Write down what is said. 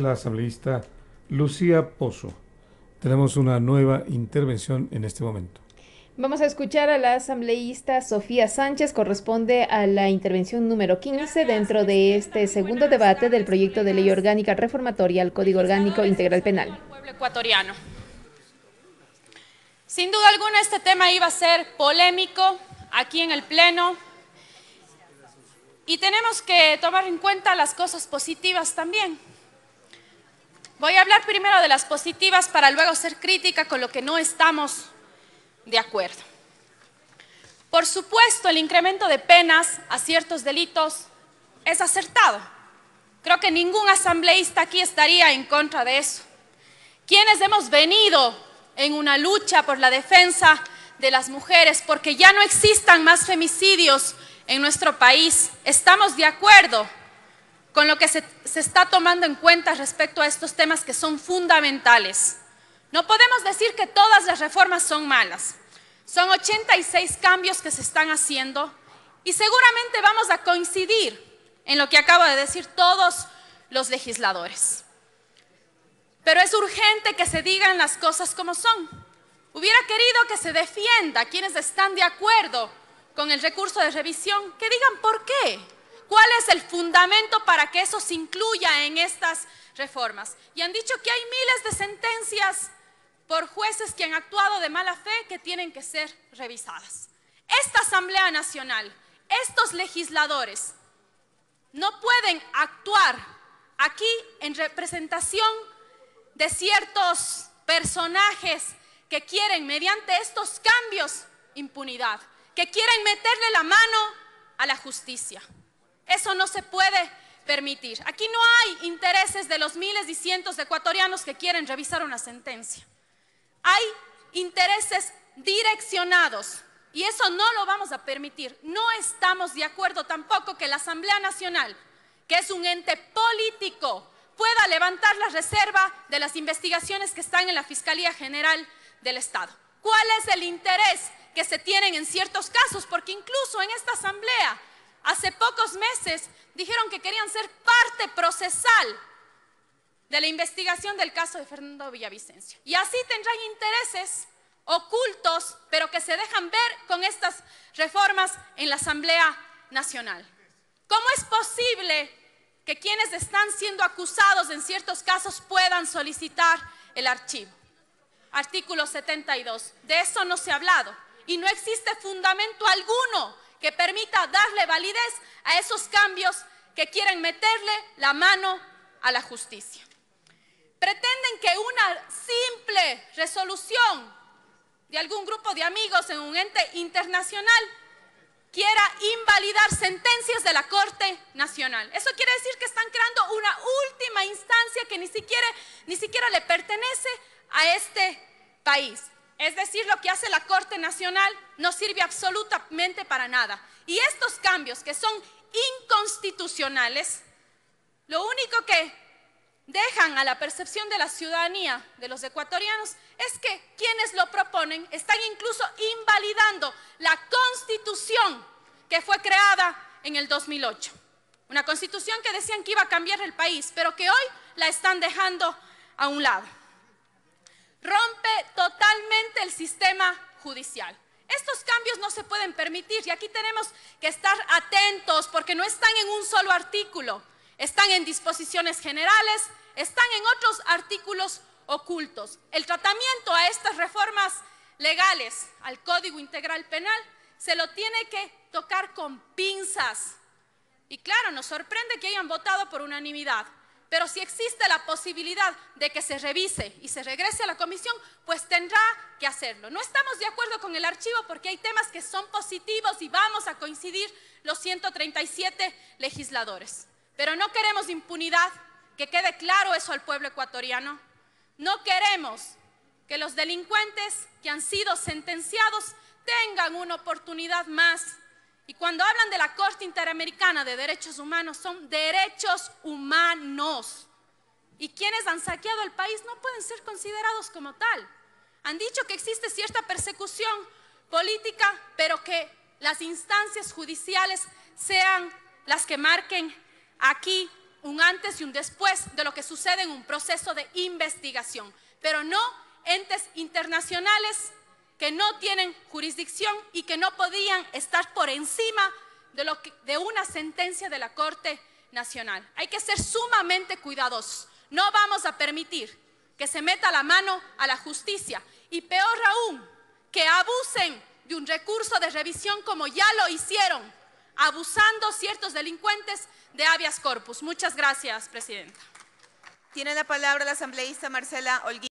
la asambleísta Lucía Pozo. Tenemos una nueva intervención en este momento. Vamos a escuchar a la asambleísta Sofía Sánchez, corresponde a la intervención número 15 dentro de este segundo debate del proyecto de ley orgánica reformatoria al Código Orgánico Integral Penal. ecuatoriano. Sin duda alguna este tema iba a ser polémico aquí en el Pleno y tenemos que tomar en cuenta las cosas positivas también. Voy a hablar primero de las positivas para luego ser crítica con lo que no estamos de acuerdo. Por supuesto, el incremento de penas a ciertos delitos es acertado. Creo que ningún asambleísta aquí estaría en contra de eso. Quienes hemos venido en una lucha por la defensa de las mujeres, porque ya no existan más femicidios en nuestro país, estamos de acuerdo con lo que se, está tomando en cuenta respecto a estos temas que son fundamentales. No podemos decir que todas las reformas son malas. Son 86 cambios que se están haciendo y seguramente vamos a coincidir en lo que acabo de decir todos los legisladores. Pero es urgente que se digan las cosas como son. Hubiera querido que se defienda quienes están de acuerdo con el recurso de revisión, que digan por qué. ¿Cuál es el fundamento para que eso se incluya en estas reformas? Y han dicho que hay miles de sentencias por jueces que han actuado de mala fe que tienen que ser revisadas. Esta Asamblea Nacional, estos legisladores, no pueden actuar aquí en representación de ciertos personajes que quieren, mediante estos cambios, impunidad, que quieren meterle la mano a la justicia. Eso no se puede permitir. Aquí no hay intereses de los miles y cientos de ecuatorianos que quieren revisar una sentencia. Hay intereses direccionados y eso no lo vamos a permitir. No estamos de acuerdo tampoco que la Asamblea Nacional, que es un ente político, pueda levantar la reserva de las investigaciones que están en la Fiscalía General del Estado. ¿Cuál es el interés que se tienen en ciertos casos? Porque incluso en esta Asamblea hace pocos meses dijeron que querían ser parte procesal de la investigación del caso de Fernando Villavicencio. Y así tendrán intereses ocultos, pero que se dejan ver con estas reformas en la Asamblea Nacional. ¿Cómo es posible que quienes están siendo acusados en ciertos casos puedan solicitar el archivo? Artículo 72. De eso no se ha hablado. Y no existe fundamento alguno que permita darle validez a esos cambios que quieren meterle la mano a la justicia. Pretenden que una simple resolución de algún grupo de amigos en un ente internacional quiera invalidar sentencias de la Corte Nacional. Eso quiere decir que están creando una última instancia que ni siquiera, ni siquiera le pertenece a este país. Es decir, lo que hace la Corte Nacional no sirve absolutamente para nada. Y estos cambios que son inconstitucionales, lo único que dejan a la percepción de la ciudadanía de los ecuatorianos es que quienes lo proponen están incluso invalidando la constitución que fue creada en el 2008. Una constitución que decían que iba a cambiar el país, pero que hoy la están dejando a un lado. Rompe sistema judicial. Estos cambios no se pueden permitir y aquí tenemos que estar atentos porque no están en un solo artículo, están en disposiciones generales, están en otros artículos ocultos. El tratamiento a estas reformas legales, al Código Integral Penal, se lo tiene que tocar con pinzas. Y claro, nos sorprende que hayan votado por unanimidad, pero si existe la posibilidad de que se revise y se regrese a la comisión, pues tendrá que hacerlo. No estamos de acuerdo con el archivo porque hay temas que son positivos y vamos a coincidir los 137 legisladores. Pero no queremos impunidad, que quede claro eso al pueblo ecuatoriano. No queremos que los delincuentes que han sido sentenciados tengan una oportunidad más y cuando hablan de la Corte Interamericana de Derechos Humanos, son derechos humanos. Y quienes han saqueado el país no pueden ser considerados como tal. Han dicho que existe cierta persecución política, pero que las instancias judiciales sean las que marquen aquí un antes y un después de lo que sucede en un proceso de investigación, pero no entes internacionales que no tienen jurisdicción y que no podían estar por encima de, una sentencia de la Corte Nacional. Hay que ser sumamente cuidadosos. No vamos a permitir que se meta la mano a la justicia y peor aún, que abusen de un recurso de revisión como ya lo hicieron, abusando ciertos delincuentes de habeas corpus. Muchas gracias, Presidenta. Tiene la palabra la asambleísta Marcela Olguín.